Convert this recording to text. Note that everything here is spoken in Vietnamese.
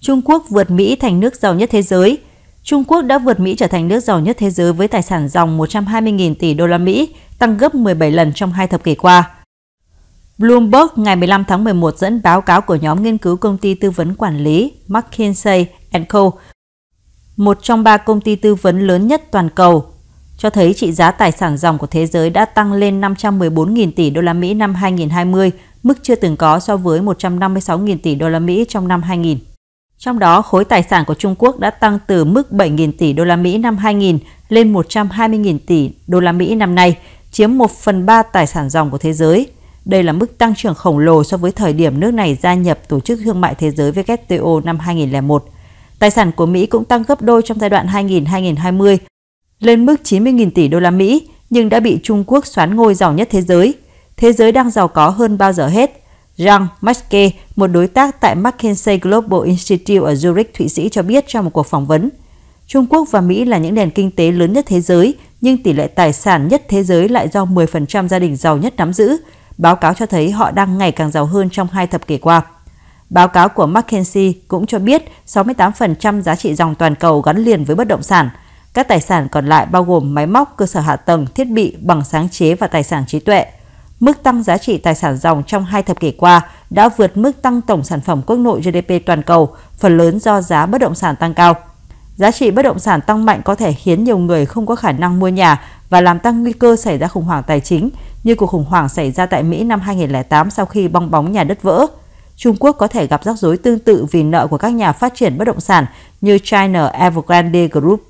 Trung Quốc vượt Mỹ thành nước giàu nhất thế giới. Trung Quốc đã vượt Mỹ trở thành nước giàu nhất thế giới với tài sản dòng 120.000 tỷ đô la Mỹ, tăng gấp 17 lần trong hai thập kỷ qua. Bloomberg ngày 15 tháng 11 dẫn báo cáo của nhóm nghiên cứu công ty tư vấn quản lý McKinsey Co, một trong ba công ty tư vấn lớn nhất toàn cầu, cho thấy trị giá tài sản dòng của thế giới đã tăng lên 514.000 tỷ đô la Mỹ năm 2020, mức chưa từng có so với 156.000 tỷ đô la Mỹ trong năm 2000. Trong đó, khối tài sản của Trung Quốc đã tăng từ mức 7.000 tỷ đô la Mỹ năm 2000 lên 120.000 tỷ đô la Mỹ năm nay, chiếm 1 phần 3 tài sản dòng của thế giới. Đây là mức tăng trưởng khổng lồ so với thời điểm nước này gia nhập Tổ chức Thương mại Thế giới WTO năm 2001. Tài sản của Mỹ cũng tăng gấp đôi trong giai đoạn 2000-2020 lên mức 90.000 tỷ đô la Mỹ, nhưng đã bị Trung Quốc xoán ngôi giàu nhất thế giới. Thế giới đang giàu có hơn bao giờ hết. Jean Maske, một đối tác tại McKinsey Global Institute ở Zurich, Thụy Sĩ cho biết trong một cuộc phỏng vấn. Trung Quốc và Mỹ là những nền kinh tế lớn nhất thế giới, nhưng tỷ lệ tài sản nhất thế giới lại do 10% gia đình giàu nhất nắm giữ. Báo cáo cho thấy họ đang ngày càng giàu hơn trong hai thập kỷ qua. Báo cáo của McKinsey cũng cho biết 68% giá trị dòng toàn cầu gắn liền với bất động sản. Các tài sản còn lại bao gồm máy móc, cơ sở hạ tầng, thiết bị bằng sáng chế và tài sản trí tuệ – Mức tăng giá trị tài sản dòng trong hai thập kỷ qua đã vượt mức tăng tổng sản phẩm quốc nội GDP toàn cầu, phần lớn do giá bất động sản tăng cao. Giá trị bất động sản tăng mạnh có thể khiến nhiều người không có khả năng mua nhà và làm tăng nguy cơ xảy ra khủng hoảng tài chính như cuộc khủng hoảng xảy ra tại Mỹ năm 2008 sau khi bong bóng nhà đất vỡ. Trung Quốc có thể gặp rắc rối tương tự vì nợ của các nhà phát triển bất động sản như China Evergrande Group.